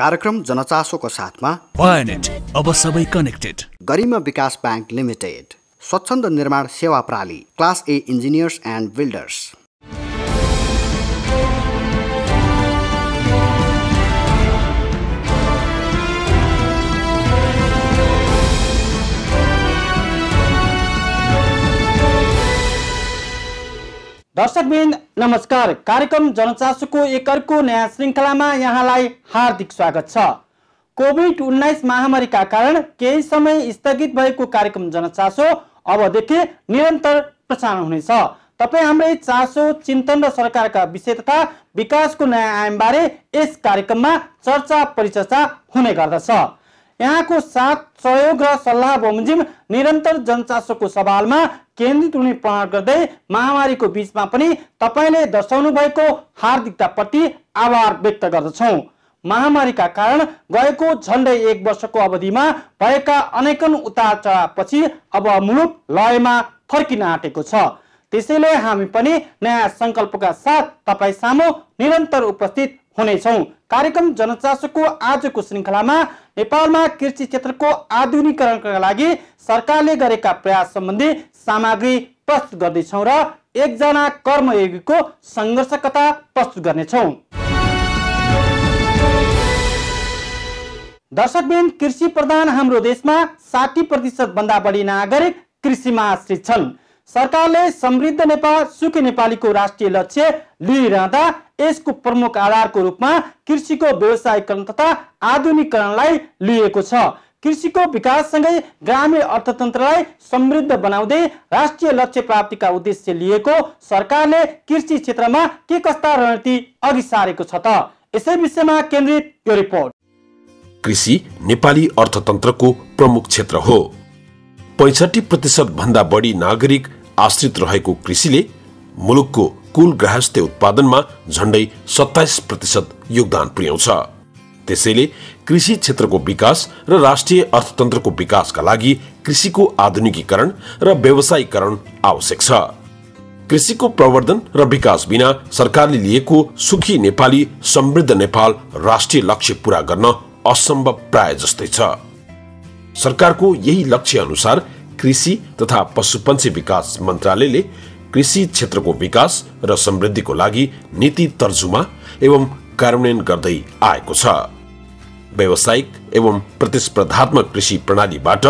कार्यक्रम जनचासोको साथमा अब सबै कनेक्टेड गरिमा विकास ब्याङ्क लिमिटेड स्वच्छन्द निर्माण सेवा प्राली class A engineers and builders बिन नमस्कार कार्यक्रम जनचासोको एक अर्को नयाँ श्रृङ्खलामा यहाँलाई हार्दिक स्वागत छ कोभिड उन्नाइस महामारीका कारण केही समय स्थगित भएको कार्यक्रम जनचासो अबदेखि निरन्तर प्रसारण हुनेछ तपाईँ हाम्रै चासो चिन्तन र सरकारका विषय तथा विकासको नयाँ आयामबारे यस कार्यक्रममा चर्चा परिचर्चा हुने गर्दछ यहाँको साथ सहयोग र सल्लाह बमोजिम निरन्तर जनचासोको सवालमा केन्द्रित हुने प्रहार गर्दै महामारीको बिचमा पनि तपाईँले दर्शाउनु भएको हार्दिकताप्रति आभार व्यक्त गर्दछौँ महामारीका कारण गएको झन्डै एक वर्षको अवधिमा भएका अनेकन उतार चढावपछि अब मुलुक लयमा फर्किन आँटेको छ त्यसैले हामी पनि नयाँ सङ्कल्पका साथ तपाईँ सामु निरन्तर उपस्थित हुनेछौँ कार्यक्रम जनचासोको आजको श्रृङ्खलामा नेपालमा कृषि क्षेत्रको आधुनिकरणका लागि सरकारले गरेका प्रयास सम्बन्धी सामग्री प्रस्तुत गर्दैछौँ र एकजना कर्मयोगीको सङ्घर्ष कथा प्रस्तुत गर्नेछौँ दर्शकबिन कृषि प्रधान हाम्रो देशमा साठी प्रतिशत भन्दा बढी नागरिक कृषिमा आश्रित छन् सरकारले समृद्ध नेपाल सुखी नेपालीको राष्ट्रिय लक्ष्य लिइरहँदा यसको प्रमुख आधारको रूपमा कृषिको व्यवसायीकरण तथा आधुनिकरणलाई लिएको छ कृषिको विकाससँगै ग्रामीण अर्थतन्त्रलाई समृद्ध बनाउँदै राष्ट्रिय लक्ष्य प्राप्तिका उद्देश्य लिएको सरकारले कृषि क्षेत्रमा के कस्ता रणनीति अघि सारेको छ त यसै विषयमा केन्द्रित यो रिपोर्ट कृषि नेपाली अर्थतन्त्रको प्रमुख क्षेत्र हो पैसठी प्रतिशत भन्दा बढी नागरिक आश्रित रहेको कृषिले मुलुकको कुल ग्राहस्थ उत्पादनमा झण्डै सत्ताइस प्रतिशत योगदान पुर्याउँछ त्यसैले कृषि क्षेत्रको विकास र राष्ट्रिय अर्थतन्त्रको विकासका लागि कृषिको आधुनिकीकरण र व्यवसायीकरण आवश्यक छ कृषिको प्रवर्धन र विकास बिना सरकारले लिएको सुखी नेपाली समृद्ध नेपाल राष्ट्रिय लक्ष्य पूरा गर्न असम्भव प्राय जस्तै छ सरकारको यही लक्ष्य अनुसार कृषि तथा पशुपन्छी विकास मन्त्रालयले कृषि क्षेत्रको विकास र समृद्धिको लागि नीति तर्जुमा एवं कार्यान्वयन गर्दै आएको छ व्यावसायिक एवं प्रतिस्पर्धात्मक कृषि प्रणालीबाट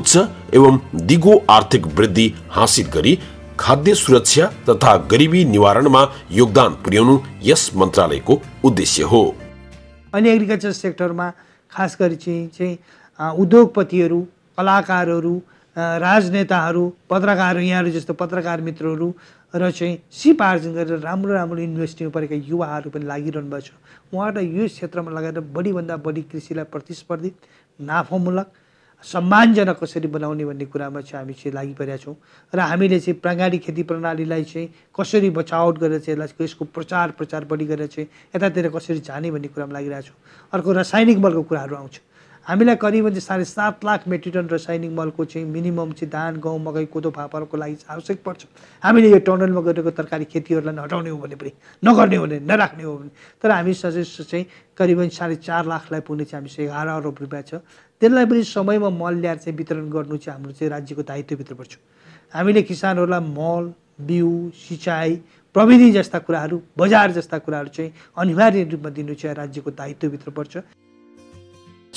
उच्च एवं दिगो आर्थिक वृद्धि हासिल गरी खाद्य सुरक्षा तथा गरिबी निवारणमा योगदान पुर्याउनु यस मन्त्रालयको उद्देश्य हो अनि एग्रिकल्चर सेक्टरमा खास गरी चाहिँ चाहिँ उद्योगपतिहरू कलाकारहरू राजनेताहरू पत्रकारहरू यहाँहरू जस्तो पत्रकार मित्रहरू र चाहिँ सिप आर्जन गरेर राम्रो राम्रो इन्भेस्टिङ परेका युवाहरू पनि लागिरहनु भएको छ उहाँहरूलाई यो क्षेत्रमा लगाएर बढीभन्दा बढी कृषिलाई प्रतिस्पर्धित नाफामूलक सम्मानजनक कसरी बनाउने भन्ने कुरामा चाहिँ हामी चाहिँ लागिपरेका छौँ र हामीले चाहिँ प्राङ्गारिक खेती प्रणालीलाई चाहिँ कसरी बचावट गरेर चाहिँ यसलाई यसको प्रचार प्रचार बढी गरेर चाहिँ यतातिर कसरी जाने भन्ने कुरामा लागिरहेको छौँ अर्को रासायनिक बलको कुराहरू आउँछ हामीलाई करिबन साढे सात लाख मेट्रिक टन रसायनिक मलको चाहिँ मिनिमम चाहिँ धान गहुँ मकै कोदो फापरको लागि चाहिँ आवश्यक पर्छ हामीले यो टनलमा गरेको तरकारी खेतीहरूलाई हटाउने हो भने पनि नगर्ने हो भने नराख्ने हो भने तर हामी सजेस्ट चाहिँ करिबन साढे चार लाखलाई पुग्ने चाहिँ हामीसँग एघार अरब रुपियाँ छ त्यसलाई पनि समयमा मल ल्याएर चाहिँ वितरण गर्नु चाहिँ हाम्रो चाहिँ राज्यको दायित्वभित्र पर्छ हामीले किसानहरूलाई मल बिउ सिँचाइ प्रविधि जस्ता कुराहरू बजार जस्ता कुराहरू चाहिँ अनिवार्य रूपमा दिनु चाहिँ राज्यको दायित्वभित्र पर्छ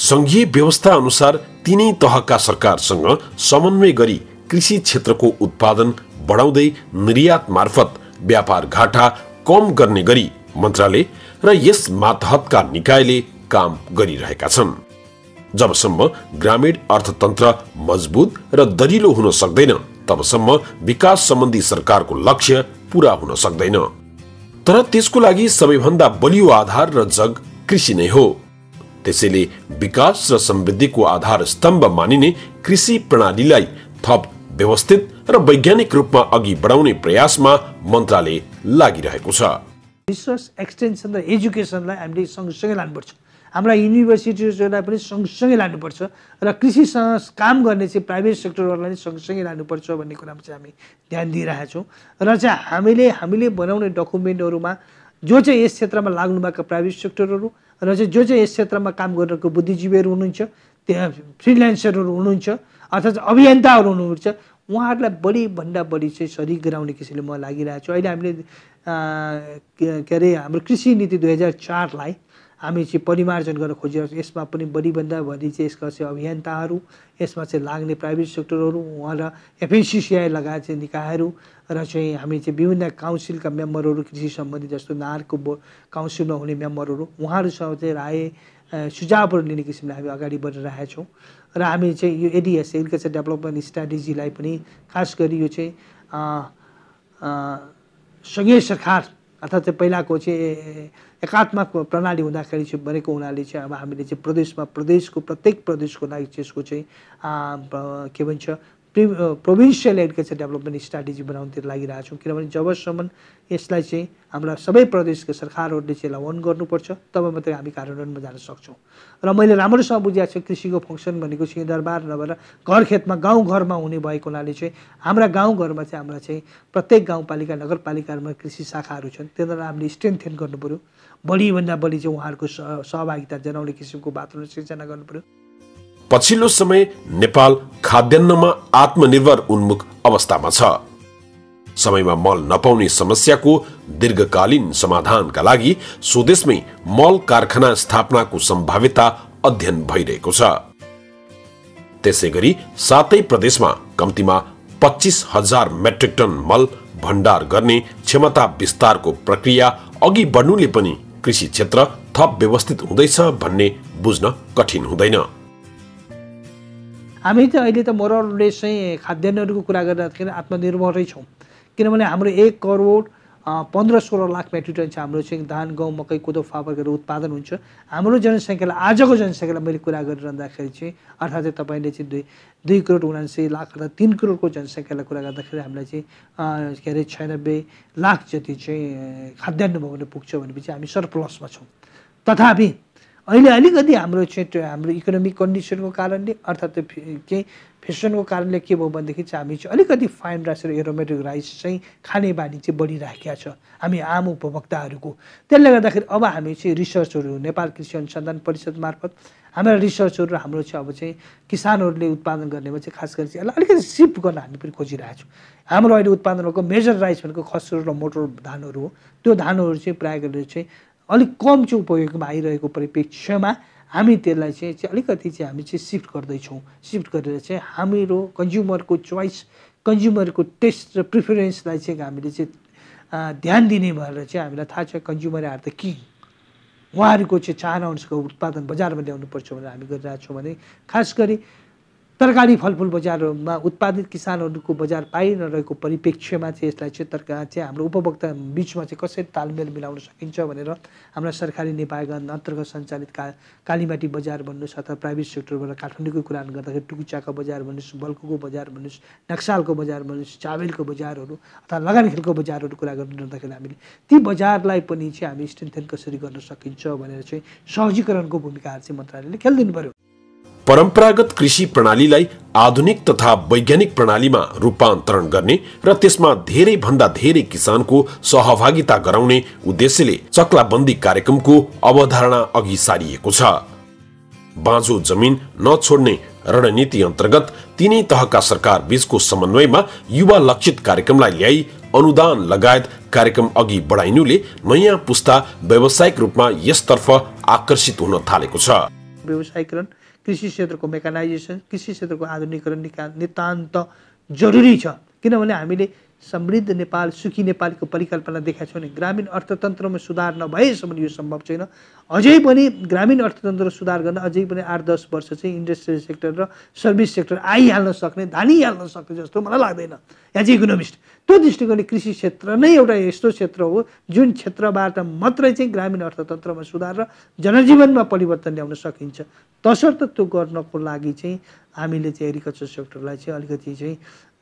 संघीय व्यवस्था अनुसार तिनै तहका सरकारसँग समन्वय गरी कृषि क्षेत्रको उत्पादन बढाउँदै निर्यात मार्फत व्यापार घाटा कम गर्ने गरी मन्त्रालय र यस मातहतका निकायले काम गरिरहेका छन् जबसम्म ग्रामीण अर्थतन्त्र मजबुत र दरिलो हुन सक्दैन तबसम्म विकास सम्बन्धी सरकारको लक्ष्य पूरा हुन सक्दैन तर त्यसको लागि सबैभन्दा बलियो आधार र जग कृषि नै हो त्यसैले विकास र समृद्धिको आधार स्तम्भ मानिने कृषि प्रणालीलाई थप व्यवस्थित र वैज्ञानिक रूपमा अघि बढाउने प्रयासमा मन्त्रालय लागिरहेको छ रिसर्च एक्सटेन्सन र एजुकेसनलाई हामीले सँगसँगै लानुपर्छ हामीलाई युनिभर्सिटिजहरूलाई पनि सँगसँगै लानुपर्छ र कृषिसँग काम गर्ने चाहिँ प्राइभेट सेक्टरहरूलाई सँगसँगै लानुपर्छ भन्ने कुरामा चाहिँ हामी ध्यान दिइरहेछौँ र चाहिँ हामीले हामीले बनाउने डकुमेन्टहरूमा जो चाहिँ यस क्षेत्रमा लाग्नुभएका प्राइभेट सेक्टरहरू र चाहिँ जो चाहिँ यस क्षेत्रमा काम गरिरहेको बुद्धिजीवीहरू हुनुहुन्छ त्यहाँ फ्रिल्यान्सरहरू हुनुहुन्छ अर्थात् अभियन्ताहरू हुनुहुन्छ उहाँहरूलाई बढीभन्दा बढी चाहिँ सरी गराउने किसिमले म लागिरहेको छु अहिले हामीले के अरे हाम्रो कृषि नीति दुई हजार चारलाई हामी चाहिँ परिमार्जन गर्न खोजिरहेको छौँ यसमा पनि बढीभन्दा बढी चाहिँ यसका चाहिँ अभियन्ताहरू यसमा चाहिँ लाग्ने प्राइभेट सेक्टरहरू उहाँ र एफएनसिसिआई लगायत चाहिँ निकायहरू र चाहिँ हामी चाहिँ विभिन्न काउन्सिलका मेम्बरहरू कृषि सम्बन्धी जस्तो नारको बो काउन्सिलमा हुने मेम्बरहरू उहाँहरूसँग चाहिँ राय सुझावहरू लिने किसिमले हामी अगाडि बढिरहेका छौँ र हामी चाहिँ यो एडिएस एग्रिकल्चर डेभलपमेन्ट स्ट्राटेजीलाई पनि खास गरी यो चाहिँ सङ्घीय सरकार अर्थात् पहिलाको चाहिँ एकात्मक प्रणाली हुँदाखेरि चाहिँ बनेको हुनाले चाहिँ अब हामीले चाहिँ प्रदेशमा प्रदेशको प्रत्येक प्रदेशको लागि चाहिँ यसको चाहिँ के भन्छ प्रोभिन्सियल एडुकेसन डेभलपमेन्ट स्ट्राटेजी बनाउनुतिर छौँ किनभने जबसम्म यसलाई चाहिँ हाम्रा सबै प्रदेशको सरकारहरूले चाहिँ यसलाई अन गर्नुपर्छ तब मात्रै हामी कार्यान्वयनमा जान सक्छौँ र मैले राम्रोसँग बुझिएको छु कृषिको फङ्सन भनेको चाहिँ दरबार नभएर घर खेतमा गाउँ घरमा हुने भएको हुनाले चाहिँ हाम्रा गाउँघरमा चाहिँ हाम्रा चाहिँ प्रत्येक गाउँपालिका नगरपालिकाहरूमा कृषि शाखाहरू छन् तिनीहरूलाई हामीले स्ट्रेन्थेन गर्नुपऱ्यो बढीभन्दा बढी चाहिँ उहाँहरूको सहभागिता जनाउने किसिमको वातावरण सिर्जना गर्नुपऱ्यो पछिल्लो समय नेपाल खाद्यान्नमा आत्मनिर्भर उन्मुख अवस्थामा छ समयमा मल नपाउने समस्याको दीर्घकालीन समाधानका लागि स्वदेशमै मल कारखाना स्थापनाको सम्भाव्यता अध्ययन भइरहेको छ त्यसै गरी सातै प्रदेशमा कम्तीमा पच्चिस हजार मेट्रिक टन मल भण्डार गर्ने क्षमता विस्तारको प्रक्रिया अघि बढ्नुले पनि कृषि क्षेत्र थप व्यवस्थित हुँदैछ भन्ने बुझ्न कठिन हुँदैन हामी चाहिँ अहिले त मोरले चाहिँ खाद्यान्नहरूको कुरा गर्दाखेरि आत्मनिर्भरै छौँ किनभने हाम्रो एक करोड पन्ध्र सोह्र लाख मेट्रिक टन चाहिँ हाम्रो चाहिँ धान गहुँ मकै कोदो फापरहरू उत्पादन हुन्छ हाम्रो जनसङ्ख्यालाई आजको जनसङ्ख्यालाई मैले कुरा गरिरहँदाखेरि चाहिँ अर्थात् तपाईँले चाहिँ दुई दुई करोड उनासी लाख अथवा तिन करोडको जनसङ्ख्यालाई कुरा गर्दाखेरि हामीलाई चाहिँ के अरे छयानब्बे लाख जति चाहिँ खाद्यान्न भने पुग्छ भनेपछि हामी सरप्लसमा छौँ तथापि अहिले अलिकति हाम्रो क्षेत्र हाम्रो इकोनोमिक कन्डिसनको कारणले अर्थात् केही फेसनको कारणले के भयो भनेदेखि चाहिँ हामी चाहिँ अलिकति फाइन राइस र एरोमेटिक राइस चाहिँ खाने बानी चाहिँ बढिराखेका छ हामी आम उपभोक्ताहरूको त्यसले गर्दाखेरि अब हामी चाहिँ रिसर्चहरू नेपाल कृषि अनुसन्धान परिषद मार्फत हाम्रो रिसर्चहरू हाम्रो चाहिँ अब चाहिँ किसानहरूले उत्पादन गर्नेमा चाहिँ खास गरी चाहिँ यसलाई अलिकति सिफ्ट गर्न हामी पनि खोजिरहेको छौँ हाम्रो अहिले उत्पादन भएको मेजर राइस भनेको खसुर र मोटर धानहरू हो त्यो धानहरू चाहिँ प्रायः गरेर चाहिँ अलिक कम चाहिँ उपयोगमा आइरहेको परिप्रेक्ष्यमा हामी त्यसलाई चाहिँ चाहिँ अलिकति चाहिँ हामी चाहिँ सिफ्ट गर्दैछौँ सिफ्ट गरेर चाहिँ हाम्रो कन्ज्युमरको चोइस कन्ज्युमरको टेस्ट र प्रिफरेन्सलाई चाहिँ हामीले चाहिँ ध्यान दिने भनेर चाहिँ हामीलाई थाहा छ कन्ज्युमर आर द किङ उहाँहरूको चाहिँ चाहना अनुसारको उत्पादन बजारमा ल्याउनुपर्छ भनेर हामी गरिरहेछौँ भने खास गरी तरकारी फलफुल बजारमा उत्पादित किसानहरूको बजार पाइ नरहेको परिप्रेक्ष्यमा चाहिँ यसलाई चाहिँ तरकार चाहिँ हाम्रो उपभोक्ता बिचमा चाहिँ कसरी तालमेल मिलाउन सकिन्छ भनेर हाम्रा सरकारी नेपालगञ्ज अन्तर्गत सञ्चालित का कालीमाटी बजार भन्नुहोस् अथवा प्राइभेट सेक्टरबाट काठमाडौँको कुरा गर्दाखेरि टुकुचाको बजार भन्नुहोस् बल्कुको बजार भन्नुहोस् नक्सालको बजार भन्नुहोस् चावेलको बजारहरू अथवा लगानखेलको बजारहरू कुरा गर्नु गर्दाखेरि हामीले ती बजारलाई पनि चाहिँ हामी स्ट्रेन्थेन कसरी गर्न सकिन्छ भनेर चाहिँ सहजीकरणको भूमिकाहरू चाहिँ मन्त्रालयले खेलिदिनु पऱ्यो परम्परागत कृषि प्रणालीलाई आधुनिक तथा वैज्ञानिक प्रणालीमा रूपान्तरण गर्ने र त्यसमा धेरै भन्दा धेरै किसानको सहभागिता गराउने उद्देश्यले चक्लाबन्दी कार्यक्रमको अवधारणा अघि सारिएको छ बाँझो जमिन नछोड्ने रणनीति अन्तर्गत तीनै तहका सरकार बीचको समन्वयमा युवा लक्षित कार्यक्रमलाई ल्याई अनुदान लगायत कार्यक्रम अघि बढाइनुले नयाँ पुस्ता व्यावसायिक रूपमा यसतर्फ आकर्षित हुन थालेको छ कृषि क्षेत्रको मेकानाइजेसन कृषि क्षेत्रको आधुनिकरण निका नितान्त जरुरी छ किनभने हामीले समृद्ध नेपाल सुखी नेपालको परिकल्पना देखाएको छ भने ग्रामीण अर्थतन्त्रमा सुधार नभएसम्म यो सम्भव छैन अझै पनि ग्रामीण अर्थतन्त्र सुधार गर्न अझै पनि आठ दस वर्ष चाहिँ इन्डस्ट्रियल सेक्टर र सर्भिस सेक्टर आइहाल्न सक्ने धानिहाल्न सक्ने जस्तो मलाई लाग्दैन या चाहिँ इकोनोमिस्ट त्यो दृष्टिकोणले कृषि क्षेत्र नै एउटा यस्तो क्षेत्र हो जुन क्षेत्रबाट मात्रै चाहिँ ग्रामीण अर्थतन्त्रमा सुधार र जनजीवनमा परिवर्तन ल्याउन सकिन्छ तसर्थ त्यो गर्नको लागि चाहिँ हामीले चाहिँ एग्रिकल्चर सेक्टरलाई चाहिँ अलिकति चाहिँ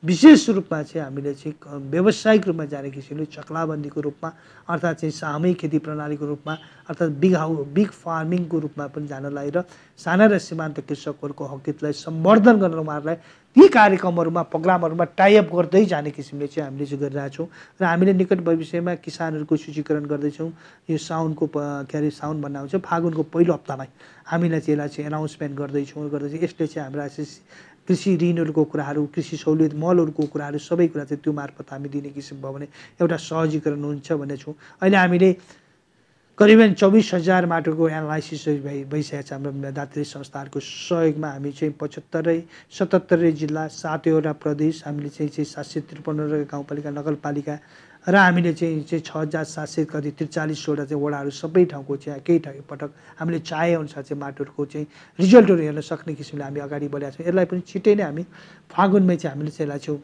विशेष रूपमा चाहिँ हामीले चाहिँ व्यावसायिक रूपमा जाने किसिमले चक्लाबन्दीको रूपमा अर्थात् चाहिँ सामूहिक खेती प्रणालीको रूपमा अर्थात् बिग हाउ बिग फार्मिङको रूपमा पनि जानलाई र साना र सीमान्त कृषकहरूको हकितलाई सम्वर्धन गर्न उहाँहरूलाई ती कार्यक्रमहरूमा प्रोग्रामहरूमा टाइअप गर्दै जाने किसिमले चाहिँ हामीले चाहिँ गरिरहेछौँ र हामीले निकट भविष्यमा किसानहरूको सूचीकरण गर्दैछौँ यो साउन्डको के अरे साउन भन्ने आउँछ फागुनको पहिलो हप्तामै हामीलाई चाहिँ यसलाई चाहिँ एनाउन्समेन्ट गर्दैछौँ गर्दैछौँ यसले चाहिँ हामीलाई कृषि ऋणहरूको कुराहरू कृषि सहुलियत मलहरूको कुराहरू सबै कुरा चाहिँ त्यो मार्फत हामी दिने किसिम भयो भने एउटा सहजीकरण हुन्छ भन्ने छौँ अहिले हामीले करिबन चौबिस हजार माटोको एनालाइसिस भइ भइसकेको छ हाम्रो दात्री संस्थाहरूको सहयोगमा हामी चाहिँ पचहत्तरै सतहत्तरै जिल्ला सातैवटा प्रदेश हामीले चाहिँ चाहिँ सात सय त्रिपन्नवटा गाउँपालिका नगरपालिका र हामीले चाहिँ चाहिँ छ हजार सात सय कति त्रिचालिसवटा चाहिँ वडाहरू सबै ठाउँको चाहिँ केही ठाउँ पटक हामीले चाहेअनुसार चाहिँ माटोहरूको चाहिँ रिजल्टहरू हेर्न सक्ने किसिमले हामी अगाडि बढाएको छौँ यसलाई पनि छिट्टै नै हामी फागुनमै चाहिँ हामीले चाहिँ यसलाई चाहिँ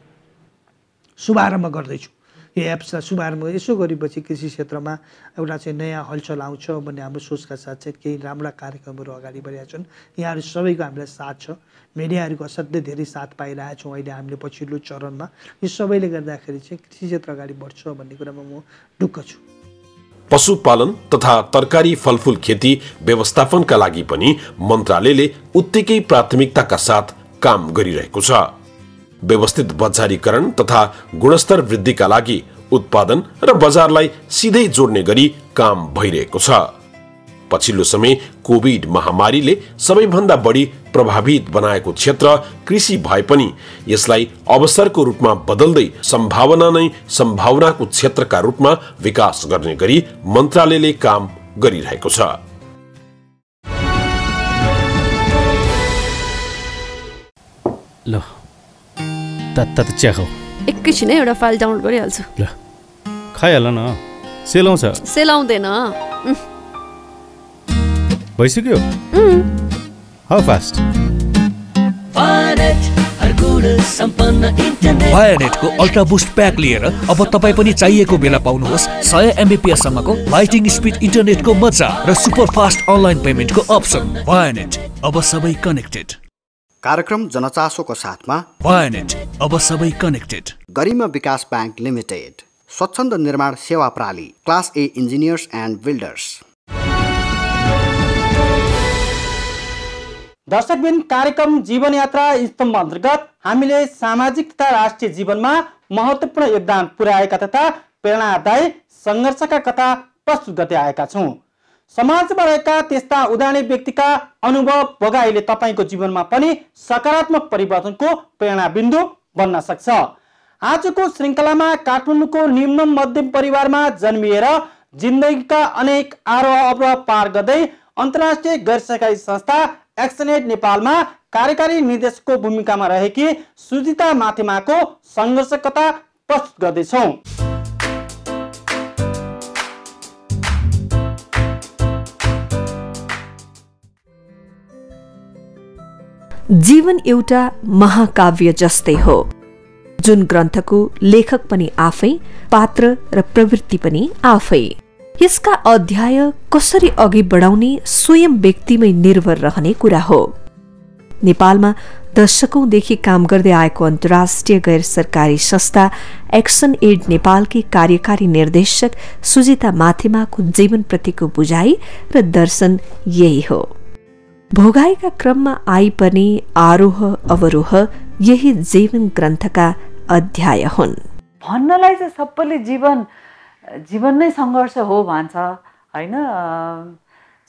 शुभारम्भ गर्दैछौँ यो एप्सलाई शुभारम्भ यसो गरेपछि कृषि क्षेत्रमा एउटा चाहिँ नयाँ हलचल आउँछ भन्ने हाम्रो सोचका साथ चाहिँ केही राम्रा कार्यक्रमहरू अगाडि बढिरहेका छन् यहाँहरू सबैको हामीलाई साथ छ मिडियाहरूको असाध्यै धेरै साथ पाइरहेछौँ अहिले हामीले पछिल्लो चरणमा यो सबैले गर्दाखेरि चाहिँ कृषि क्षेत्र अगाडि बढ्छ भन्ने कुरामा म ढुक्क छु पशुपालन तथा तरकारी फलफुल खेती व्यवस्थापनका लागि पनि मन्त्रालयले उत्तिकै प्राथमिकताका साथ काम गरिरहेको छ व्यवस्थित बजारीकरण तथा गुणस्तर वृद्धि लागि उत्पादन र बजारलाई सिधै जोड्ने गरी काम भइरहेको छ पछिल्लो समय कोविड महामारीले सबैभन्दा बढी प्रभावित बनाएको क्षेत्र कृषि भए पनि यसलाई अवसरको रूपमा बदल्दै सम्भावना नै सम्भावनाको क्षेत्रका रूपमा विकास गर्ने गरी मन्त्रालयले काम गरिरहेको छ ल तात्ता त च्याखौ एकैछिन एउटा फाइल डाउनलोड गरिहाल्छु ल खाइहाल न सेलाउँछ सेलाउँदैन भइसक्यो हाउ फास्ट भायानेटको अल्ट्रा बुस्ट प्याक लिएर अब तपाईँ पनि चाहिएको बेला पाउनुहोस् सय एमबिपिएससम्मको लाइटिङ स्पिड इन्टरनेटको मजा र सुपर फास्ट अनलाइन पेमेन्टको अप्सन भायानेट अब सबै कनेक्टेड कार्यक्रम जनचासोको साथमा अब सबै कनेक्टेड गरिमा विकास ब्याङ्क लिमिटेड स्वच्छन्द निर्माण सेवा प्राली class A engineers and builders दर्शकबिन कार्यक्रम जीवनयात्रा स्तम्भ अन्तर्गत हामीले सामाजिक तथा राष्ट्रिय जीवनमा महत्त्वपूर्ण योगदान पुर्याएका तथा प्रेरणादायी सङ्घर्षका कथा प्रस्तुत गर्दै आएका छौँ समाजमा रहेका त्यस्ता उदाहरण व्यक्तिका अनुभव भगाईले तपाईँको जीवनमा पनि सकारात्मक परिवर्तनको प्रेरणा बिन्दु बन्न सक्छ आजको श्रृङ्खलामा काठमाडौँको निम्न मध्यम परिवारमा जन्मिएर जिन्दगीका अनेक आरोह अवरोह पार गर्दै अन्तर्राष्ट्रिय गैर सरकारी संस्था एक्सनेट नेपालमा कार्यकारी निर्देशकको भूमिकामा रहेकी सुजिता माथिमाको सङ्घर्षकता प्रस्तुत गर्दैछौँ जीवन एउटा महाकाव्य जस्तै हो जुन ग्रन्थको लेखक पनि आफै पात्र र प्रवृत्ति पनि आफै यसका अध्याय कसरी अघि बढाउने स्वयं व्यक्तिमै निर्भर रहने कुरा हो नेपालमा दशकौंदेखि काम गर्दै आएको अन्तर्राष्ट्रिय गैर सरकारी संस्था एक्सन एड नेपालकी कार्यकारी निर्देशक सुजिता माथिमाको जीवनप्रतिको बुझाइ र दर्शन यही हो भोगाइका क्रममा आई आरोह अवरोह यही जीवन ग्रन्थका अध्याय हुन् भन्नलाई चाहिँ सबैले जीवन जीवन नै सङ्घर्ष हो भन्छ होइन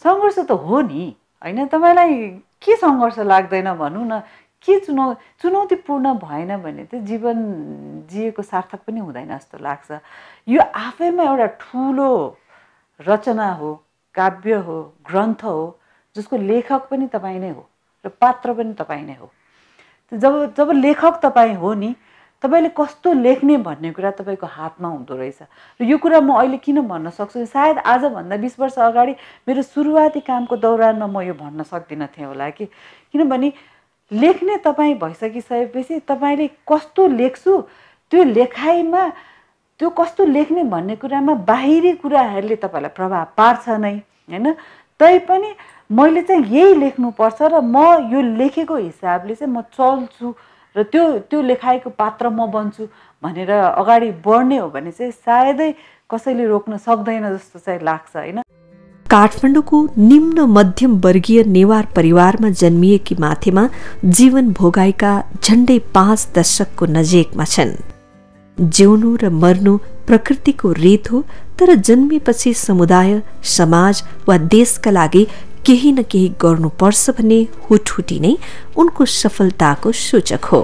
सङ्घर्ष त हो नि होइन तपाईँलाई के सङ्घर्ष लाग्दैन भनौँ न के चुनौ चुनौतीपूर्ण भएन भने त जीवन जिएको सार्थक पनि हुँदैन जस्तो लाग्छ यो आफैमा एउटा ठुलो रचना हो काव्य हो ग्रन्थ हो जसको लेखक पनि तपाईँ नै हो र पात्र पनि तपाईँ नै हो जब जब लेखक तपाईँ हो नि तपाईँले कस्तो लेख्ने भन्ने कुरा तपाईँको हातमा हुँदो रहेछ र यो कुरा म अहिले किन भन्न सक्छु सायद आजभन्दा बिस वर्ष अगाडि मेरो सुरुवाती कामको दौरानमा म यो भन्न सक्दिनँ थिएँ होला कि किनभने लेख्ने तपाईँ भइसकिसकेपछि तपाईँले कस्तो लेख्छु त्यो लेखाइमा त्यो कस्तो लेख्ने भन्ने कुरामा बाहिरी कुराहरूले तपाईँलाई प्रभाव पार्छ नै होइन तैपनि मैले चाहिँ यही लेख्नुपर्छ र म यो लेखेको हिसाबले चाहिँ म चल्छु र त्यो त्यो लेखाएको पात्र म बन्छु भनेर अगाडि बढ्ने हो भने चाहिँ सायदै कसैले रोक्न सक्दैन जस्तो चाहिँ लाग्छ होइन काठमाडौँको निम्न मध्यम वर्गीय नेवार परिवारमा जन्मिएकी माथेमा जीवन भोगाएका झन्डै पाँच दशकको नजिकमा छन् जिउनु र मर्नु प्रकृतिको रीत हो तर जन्मेपछि समुदाय समाज वा देशका लागि केही न केही गर्नुपर्छ भन्ने हुटहुटी नै उनको सफलताको सूचक हो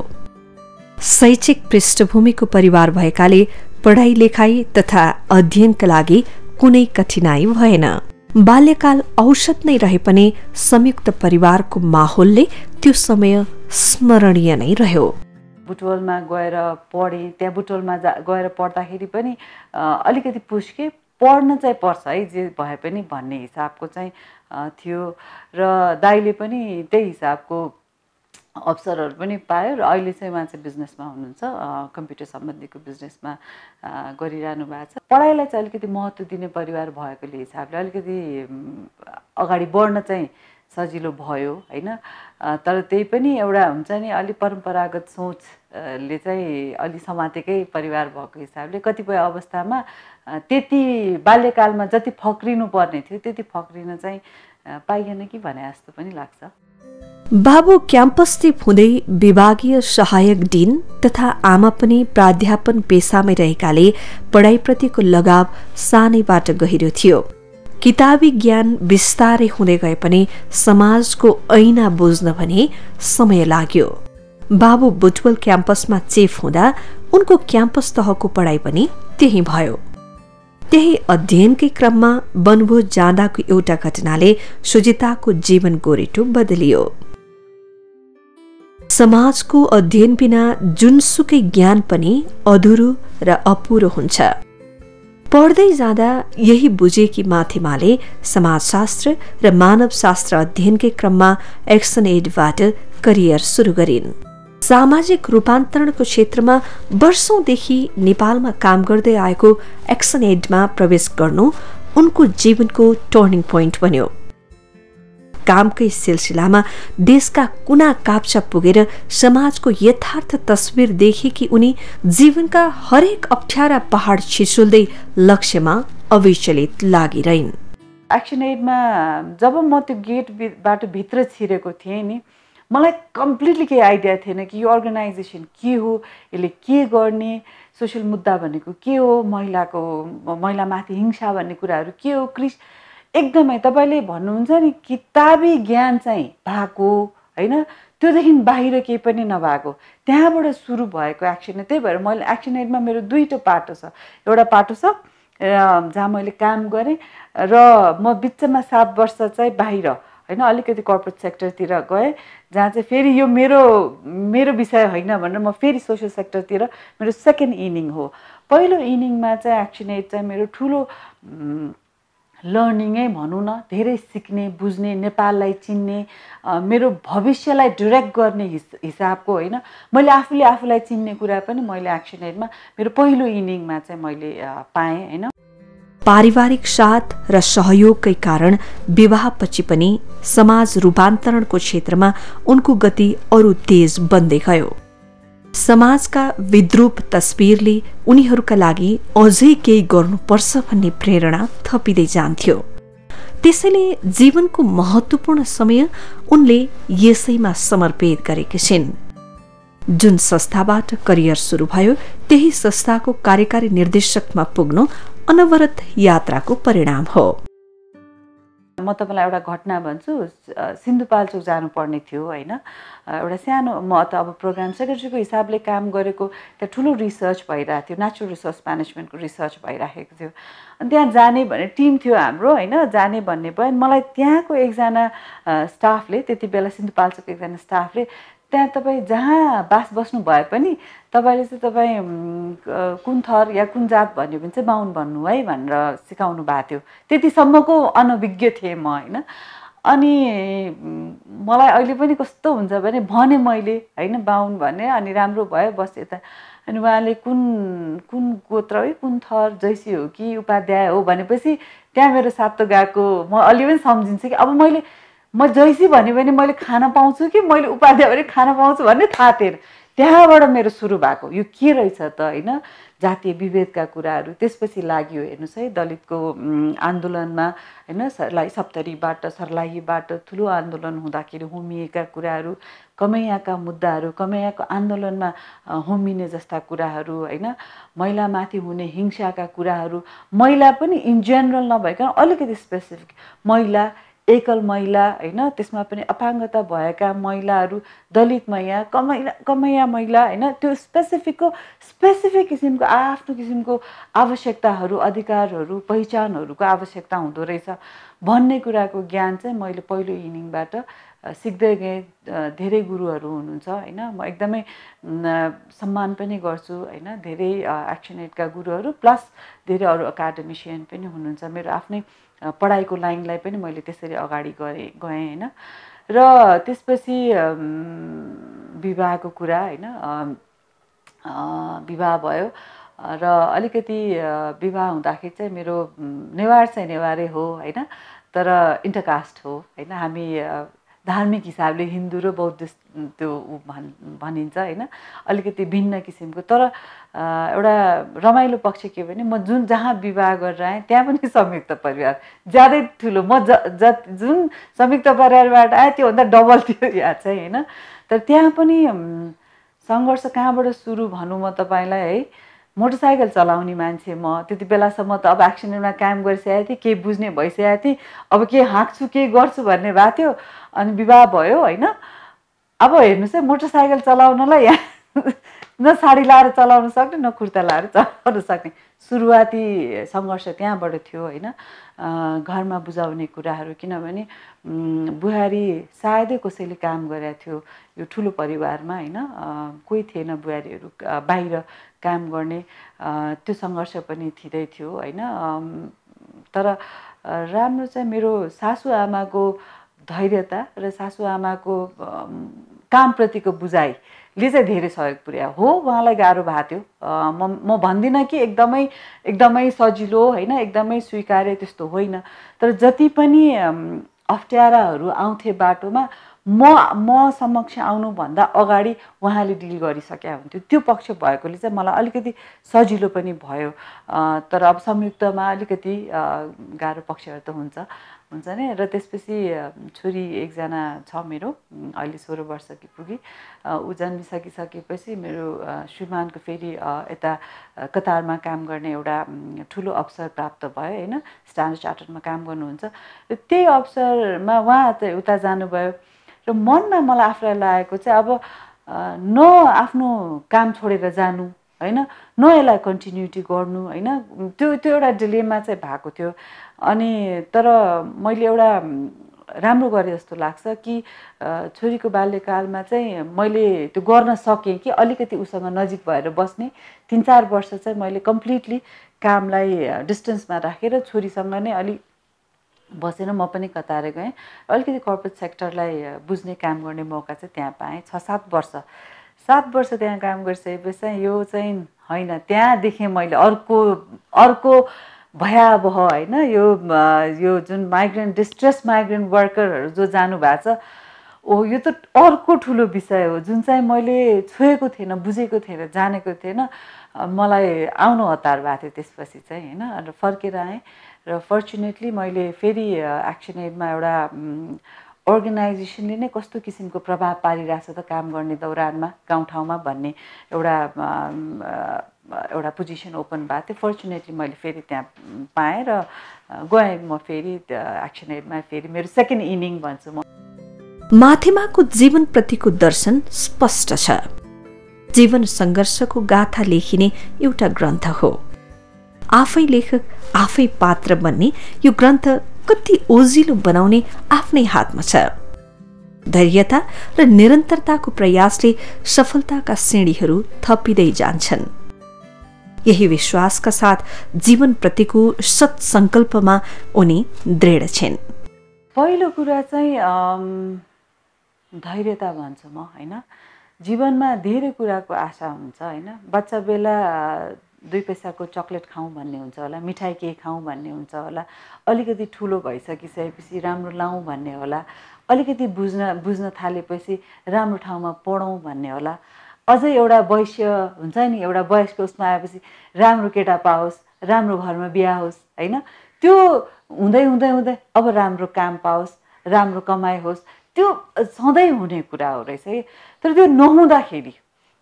शैक्षिक पृष्ठभूमिको परिवार भएकाले पढाइ लेखाइ तथा अध्ययनका लागि कुनै कठिनाई भएन बाल्यकाल औसत नै रहे पनि संयुक्त परिवारको माहौलले त्यो समय स्मरणीय नै रह्यो बुटवलमा गएर पढेँ त्यहाँ बुटवलमा जा गएर पढ्दाखेरि पनि अलिकति पुस्केँ पढ्न चाहिँ पर्छ है जे भए पनि भन्ने हिसाबको चाहिँ थियो र दाईले पनि त्यही हिसाबको अवसरहरू पनि पायो र अहिले चाहिँ उहाँ चाहिँ बिजनेसमा हुनुहुन्छ कम्प्युटर सम्बन्धीको बिजनेसमा गरिरहनु भएको छ पढाइलाई चाहिँ अलिकति महत्त्व दिने परिवार भएकोले हिसाबले अलिकति अगाडि बढ्न चाहिँ सजिलो भयो होइन तर त्यही पनि एउटा हुन्छ नि अलि परम्परागत सोचले चाहिँ अलि समातेकै परिवार भएको हिसाबले कतिपय अवस्थामा त्यति बाल्यकालमा जति फक्रिनु पर्ने थियो त्यति फक्रिन चाहिँ पाइएन कि भने जस्तो पनि लाग्छ बाबु क्याम्पसस्थित हुँदै विभागीय सहायक डिन तथा आमा पनि प्राध्यापन पेसामै रहेकाले पढाइप्रतिको लगाव सानैबाट गहिरो थियो किताबी ज्ञान बिस्तारै हुँदै गए पनि समाजको ऐना बुझ्न भने समय लाग्यो बाबु बुटवल क्याम्पसमा चेफ हुँदा उनको क्याम्पस तहको पढाइ पनि त्यही भयो त्यही अध्ययनकै क्रममा वनभोज जाँदाको एउटा घटनाले सुजिताको जीवन गोरेटो बदलियो समाजको अध्ययन बिना जुनसुकै ज्ञान पनि अधुरो र अपुरो हुन्छ पढ्दै जाँदा यही कि माथिमाले समाजशास्त्र र मानवशास्त्र अध्ययनकै क्रममा एक्सन एडबाट करियर सुरु गरिन् सामाजिक रूपान्तरणको क्षेत्रमा वर्षौंदेखि नेपालमा काम गर्दै आएको एक्सन एडमा प्रवेश गर्नु उनको जीवनको टर्निङ पोइन्ट बन्यो कामकै सिलसिलामा देशका कुना काप्चा पुगेर समाजको यथार्थ तस्विर कि उनी जीवनका हरेक अप्ठ्यारा पहाड छिसुल्दै लक्ष्यमा अविचलित लागिरहन् एक्सन एडमा जब म त्यो गेटबाट भित्र छिरेको थिएँ नि मलाई कम्प्लिटली केही आइडिया थिएन कि यो अर्गनाइजेसन के हो यसले के गर्ने सोसियल मुद्दा भनेको के हो महिलाको महिलामाथि हिंसा भन्ने कुराहरू के हो क्रिस एकदमै तपाईँले भन्नुहुन्छ नि किताबी ज्ञान चाहिँ भएको होइन त्योदेखि बाहिर केही पनि नभएको त्यहाँबाट सुरु भएको एक्सन त्यही भएर मैले एक्सन एडमा मेरो दुईवटा पाटो छ एउटा पाटो छ जहाँ मैले काम गरेँ र म बिचमा सात वर्ष चाहिँ बाहिर होइन अलिकति कर्पोरेट सेक्टरतिर गएँ जहाँ चाहिँ फेरि यो मेरो मेरो विषय होइन भनेर म फेरि सोसियल सेक्टरतिर मेरो सेकेन्ड इनिङ हो पहिलो इनिङमा चाहिँ एक्सन एड चाहिँ मेरो ठुलो लर्निङै भनौँ न धेरै सिक्ने बुझ्ने नेपाललाई चिन्ने मेरो भविष्यलाई डिरेक्ट गर्ने हिस हिसाबको होइन मैले आफूले आफूलाई चिन्ने कुरा पनि मैले एक्सन एडमा मेरो पहिलो इनिङमा चाहिँ मैले पाएँ होइन पारिवारिक साथ र सहयोगकै कारण विवाहपछि पनि समाज रूपान्तरणको क्षेत्रमा उनको गति अरू तेज बन्दै गयो समाजका विद्रूप तस्विरले उनीहरूका लागि अझै केही गर्नुपर्छ भन्ने प्रेरणा थपिँदै जान्थ्यो त्यसैले जीवनको महत्वपूर्ण समय उनले यसैमा समर्पित गरेकी छिन् जुन संस्थाबाट करियर सुरु भयो त्यही संस्थाको कार्यकारी निर्देशकमा पुग्नु अनवरत यात्राको परिणाम हो म तपाईँलाई एउटा घटना भन्छु सिन्धुपाल्चोक जानुपर्ने थियो होइन एउटा सानो म त अब प्रोग्राम सेक्रेटरीको हिसाबले काम गरेको त्यहाँ ठुलो रिसर्च भइरहेको थियो नेचुरल रिसोर्स म्यानेजमेन्टको रिसर्च भइराखेको थियो अनि त्यहाँ जाने भने टिम थियो हाम्रो होइन जाने भन्ने भयो मलाई त्यहाँको एकजना स्टाफले त्यति बेला सिन्धुपाल्चोकको एकजना स्टाफले त्यहाँ तपाईँ जहाँ बास बस्नु भए पनि तपाईँले चाहिँ तपाईँ कुन थर या कुन जात भन्यो भने चाहिँ बाहुन भन्नु है भनेर सिकाउनु भएको थियो त्यतिसम्मको अनभिज्ञ थिएँ म होइन अनि मलाई अहिले पनि कस्तो हुन्छ भने भने मैले होइन बाहुन भने अनि राम्रो भयो बस यता अनि उहाँले कुन कुन गोत्र है कुन थर जैसी हो कि उपाध्याय हो भनेपछि त्यहाँ मेरो सातो गएको म अलि पनि सम्झिन्छु कि अब मैले म जैसी भन्यो भने मैले खान पाउँछु कि मैले उपाध्याय भने खान पाउँछु भन्ने थाहा थिएन त्यहाँबाट मेरो सुरु भएको यो के रहेछ त होइन जातीय विभेदका कुराहरू त्यसपछि लाग्यो हेर्नुहोस् है दलितको आन्दोलनमा होइन सर्लाही सप्तरीबाट सर्लाहीबाट ठुलो आन्दोलन हुँदाखेरि होमिएका कुराहरू कमैयाका मुद्दाहरू कमैयाको आन्दोलनमा होमिने जस्ता कुराहरू होइन महिलामाथि हुने हिंसाका कुराहरू महिला पनि इन जेनरल नभइकन अलिकति स्पेसिफिक महिला एकल महिला होइन त्यसमा पनि अपाङ्गता भएका महिलाहरू दलित महिला कमैला कमैया महिला होइन त्यो स्पेसिफिकको स्पेसिफिक किसिमको आफ्नो किसिमको आवश्यकताहरू अधिकारहरू पहिचानहरूको आवश्यकता हुँदो रहेछ भन्ने कुराको ज्ञान चाहिँ मैले पहिलो इनिङबाट सिक्दै गएँ धेरै गुरुहरू हुनुहुन्छ होइन म एकदमै सम्मान पनि गर्छु होइन धेरै एक्सन एडका गुरुहरू प्लस धेरै अरू एकाडेमिसियन पनि हुनुहुन्छ मेरो आफ्नै पढाइको लाइनलाई पनि मैले त्यसरी अगाडि गरेँ गएँ होइन र त्यसपछि विवाहको कुरा होइन विवाह भयो र अलिकति विवाह हुँदाखेरि चाहिँ मेरो नेवार चाहिँ नेवारै हो होइन तर इन्टरकास्ट हो होइन हामी धार्मिक हिसाबले हिन्दू र बौद्ध त्यो भन् भनिन्छ होइन अलिकति भिन्न किसिमको तर एउटा रमाइलो पक्ष के भने म जुन जहाँ विवाह गरेर आएँ त्यहाँ पनि संयुक्त परिवार ज्यादै ठुलो म ज जति जुन संयुक्त परिवारबाट आएँ त्योभन्दा डबल थियो याद चाहिँ होइन तर त्यहाँ पनि सङ्घर्ष कहाँबाट सुरु भनौँ म तपाईँलाई है मोटरसाइकल चलाउने मान्छे म त्यति बेलासम्म त अब एक्सिडेन्टमा काम गरिसकेको थिएँ केही बुझ्ने भइसकेको थिएँ अब के हाँक्छु के गर्छु भन्ने भएको थियो अनि विवाह भयो होइन अब हेर्नुहोस् है मोटरसाइकल चलाउनलाई यहाँ न साडी लाएर चलाउन सक्ने न कुर्ता लाएर चलाउन सक्ने सुरुवाती सङ्घर्ष त्यहाँबाट थियो होइन घरमा बुझाउने कुराहरू किनभने बुहारी सायदै कसैले काम गरेको थियो यो ठुलो परिवारमा होइन कोही थिएन बुहारीहरू बाहिर काम गर्ने त्यो सङ्घर्ष पनि थिँदै थियो होइन तर राम्रो चाहिँ मेरो सासुआमाको धैर्यता र सासुआमाको कामप्रतिको बुझाइले चाहिँ धेरै सहयोग पुर्यायो हो उहाँलाई गाह्रो भएको थियो म म भन्दिनँ कि एकदमै एकदमै सजिलो होइन एकदमै स्वीकार्य त्यस्तो होइन तर जति पनि अप्ठ्याराहरू आउँथे बाटोमा म म समक्ष आउनुभन्दा अगाडि उहाँले डिल गरिसकेका हुन्थ्यो त्यो पक्ष भएकोले चाहिँ मलाई अलिकति सजिलो पनि भयो तर अब संयुक्तमा अलिकति गाह्रो पक्षहरू त हुन्छ हुन्छ नि र त्यसपछि छोरी एकजना छ मेरो अहिले सोह्र वर्ष कि पुगी ऊ जन्मिसकिसकेपछि मेरो श्रीमानको फेरि यता कतारमा काम गर्ने एउटा ठुलो अवसर प्राप्त भयो होइन स्ट्यान्डर्ड चार्टरमा काम गर्नुहुन्छ त्यही अवसरमा उहाँ उता जानुभयो र मनमा मलाई आफूलाई लागेको चाहिँ अब न आफ्नो काम छोडेर जानु होइन न यसलाई कन्टिन्युटी गर्नु होइन त्यो त्यो एउटा डिलेमा चाहिँ भएको थियो अनि तर मैले एउटा राम्रो गरेँ जस्तो लाग्छ कि छोरीको बाल्यकालमा चाहिँ मैले त्यो गर्न सकेँ कि अलिकति उसँग नजिक भएर बस्ने तिन चार वर्ष चाहिँ मैले कम्प्लिटली कामलाई डिस्टेन्समा राखेर छोरीसँग नै अलिक बसेर म पनि कताएर गएँ अलिकति कर्पोरेट सेक्टरलाई बुझ्ने काम गर्ने मौका चाहिँ त्यहाँ पाएँ छ सात वर्ष सात वर्ष त्यहाँ काम गरिसकेपछि यो चाहिँ होइन त्यहाँदेखि मैले अर्को अर्को भयावह होइन यो यो जुन माइग्रेन्ट डिस्ट्रेस माइग्रेन्ट वर्करहरू जो जानुभएको छ ओ यो त अर्को ठुलो विषय हो जुन चाहिँ मैले छोएको थिएन बुझेको थिएन जानेको थिएन मलाई आउनु हतार भएको थियो त्यसपछि चाहिँ होइन र फर्केर आएँ र फर्चुनेटली मैले फेरि एक्सन एडमा एउटा अर्गनाइजेसनले नै कस्तो किसिमको प्रभाव पारिरहेको छ त काम गर्ने दौरानमा गाउँठाउँमा भन्ने एउटा एउटा पोजिसन ओपन भएको थियो फर्चुनेटली मैले फेरि त्यहाँ पाएँ र गएँ म फेरि एक्सन एडमा फेरि मेरो सेकेन्ड इनिङ भन्छु म माथेमाको जीवनप्रतिको दर्शन स्पष्ट छ जीवन सङ्घर्षको गाथा लेखिने एउटा ग्रन्थ हो आफै लेखक आफै पात्र बन्ने यो ग्रन्थ कति ओजिलो बनाउने आफ्नै हातमा छ धैर्यता र निरन्तरताको प्रयासले सफलताका सिँढीहरू थपिँदै जान्छन् यही विश्वासका साथ जीवनप्रतिको सत्सङ्कल्पमा उनी दृढ छिन् पहिलो कुरा चाहिँ धैर्यता भन्छु म होइन जीवनमा धेरै कुराको आशा हुन्छ होइन बच्चा बेला दुई पैसाको चक्लेट खाउँ भन्ने हुन्छ होला मिठाई केही खाउँ भन्ने हुन्छ होला अलिकति ठुलो भइसकिसकेपछि राम्रो लाउँ भन्ने होला अलिकति बुझ्न बुझ्न थालेपछि राम्रो ठाउँमा पढौँ भन्ने होला अझै एउटा वैश्य हुन्छ नि एउटा वयस्क उसमा आएपछि राम्रो केटा पाओस् राम्रो घरमा बिहा होस् होइन त्यो हुँदै हुँदै हुँदै अब राम्रो काम पाओस् राम्रो कमाइ होस् त्यो सधैँ हुने कुरा हो रहेछ है तर त्यो नहुँदाखेरि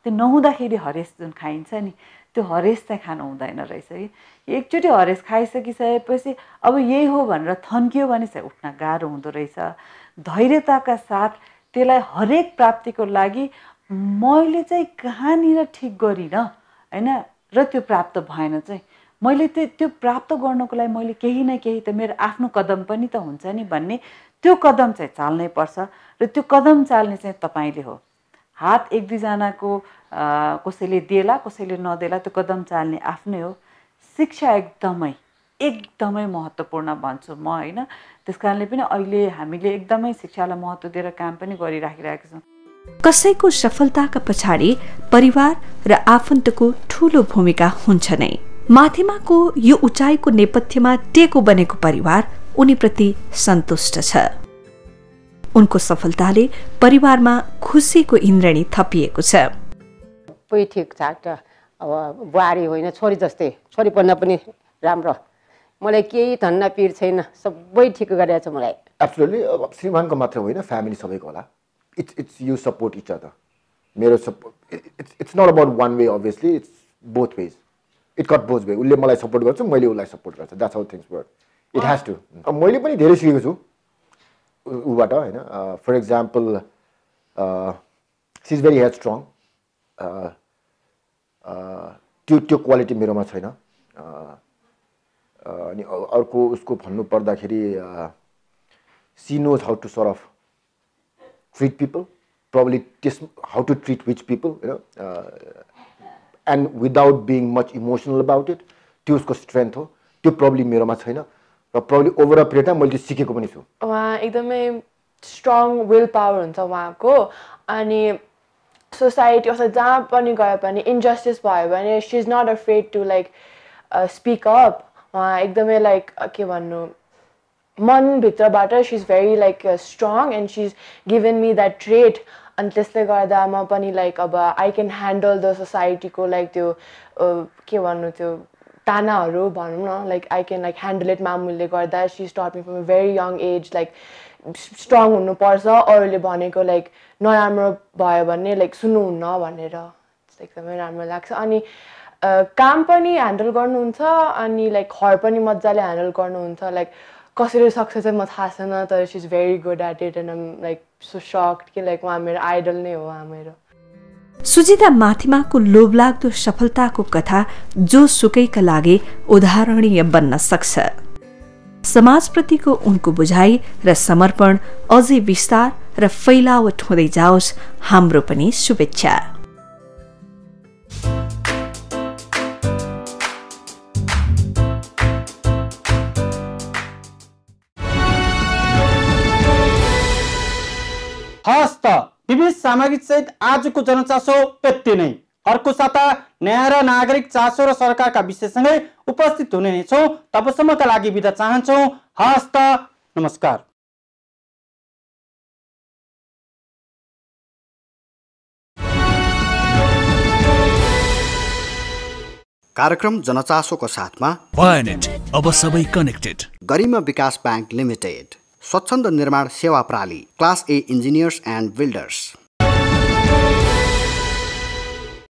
त्यो नहुँदाखेरि हरेस जुन खाइन्छ नि त्यो हरेस चाहिँ खानु हुँदैन रहेछ है एकचोटि हरेस खाइसकिसकेपछि अब यही हो भनेर थन्कियो भने चाहिँ उठ्न गाह्रो हुँदो रहेछ धैर्यताका साथ त्यसलाई हरेक प्राप्तिको लागि मैले चाहिँ कहाँनिर ठिक गरिनँ होइन र त्यो प्राप्त भएन चाहिँ मैले त्यो त्यो प्राप्त गर्नको लागि मैले केही न केही त मेरो आफ्नो कदम पनि त हुन्छ नि भन्ने त्यो कदम चाहिँ चाल्नै पर्छ र त्यो कदम चाल्ने चाहिँ तपाईँले हो हात एक दुईजनाको कसैले दिएला कसैले नदेला त्यो कदम चाल्ने आफ्नै हो शिक्षा एकदमै एकदमै महत्त्वपूर्ण भन्छु म होइन त्यस कारणले पनि अहिले हामीले एकदमै शिक्षालाई महत्त्व दिएर काम पनि गरिराखिरहेका छौँ कसैको सफलताका पछाडि परिवार र आफन्तको ठूलो भूमिका हुन्छ नै माथिमाको यो उचाइको नेपथ्यमा टेको बनेको परिवार उनीप्रति सन्तुष्ट छ उनको सफलताले परिवारमा खुसीको इन्द्रणी थपिएको छ सबै ठिकठाक अब बुहारी होइन छोरी जस्तै छोरीपना पनि राम्रो मलाई केही धन्न पिर छैन सबै ठिक गरिरहेको छ मलाई एब्सोल्युटली अब श्रीमानको मात्र होइन फ्यामिली सबैको होला it's it's you support each other. मेरो support it's it's not about one way obviously it's both ways it cut both way उसले मलाई सपोर्ट गर्छ मैले उसलाई सपोर्ट गर्छु that's how things work it has to मैले पनि धेरै सिकेको छु ऊबाट होइन for example she's very head strong त्यो त्यो क्वालिटी मेरोमा छैन अनि अर्को उसको भन्नु पर्दाखेरि she knows how to serve treat people, probably just how to treat which people, you know, uh, and without being much emotional about it. त्यो उसको स्ट्रेन्थ हो त्यो प्रब्लम मेरोमा छैन र प्रब्लम ओभर अ पिरियडमा मैले त्यो सिकेको पनि छु उहाँ एकदमै स्ट्रङ विल पावर हुन्छ उहाँको अनि सोसाइटी अथवा जहाँ पनि गयो भने इन्जस्टिस भयो भने she is not afraid to like speak up उहाँ एकदमै लाइक के भन्नु मनभित्रबाट she is very like strong and she is given me that trait अनि त्यसले गर्दा म पनि लाइक अब आई क्यान ह्यान्डल द सोसाइटीको लाइक त्यो के भन्नु त्यो तानाहरू भनौँ न like I can like handle it मामुले गर्दा she start me from a very young age like strong हुनुपर्छ अरूले भनेको लाइक नराम्रो भयो भने लाइक सुन्नुहुन्न भनेर एकदमै राम्रो लाग्छ अनि काम पनि ह्यान्डल गर्नुहुन्छ अनि लाइक घर पनि मजाले ह्यान्डल गर्नुहुन्छ लाइक कसरी सक्छ चाहिँ म थाहा छैन तर she is very good at it and I'm like so shocked कि लाइक उहाँ मेरो आइडल नै हो उहाँ मेरो सुजिता माथिमाको लोभलाग्दो सफलताको कथा जो सुकैका लागि उदाहरणीय बन्न सक्छ समाजप्रतिको उनको बुझाइ र समर्पण अझै विस्तार र फैलावट हुँदै जाओस् हाम्रो पनि शुभेच्छा सामग्री सहित आजको जनचासो त्यति नै अर्को साता न्याय र नागरिक चासो र सरकारका विषयसँगै उपस्थित हुने नै छौँ तबसम्मका लागि बिदा चाहन्छौँ हस् त नमस्कार कार्यक्रम जनचासोको साथमा अब सबै कनेक्टेड गरिमा विकास ब्याङ्क लिमिटेड स्वच्छन्द निर्माण सेवा प्राली class A engineers and builders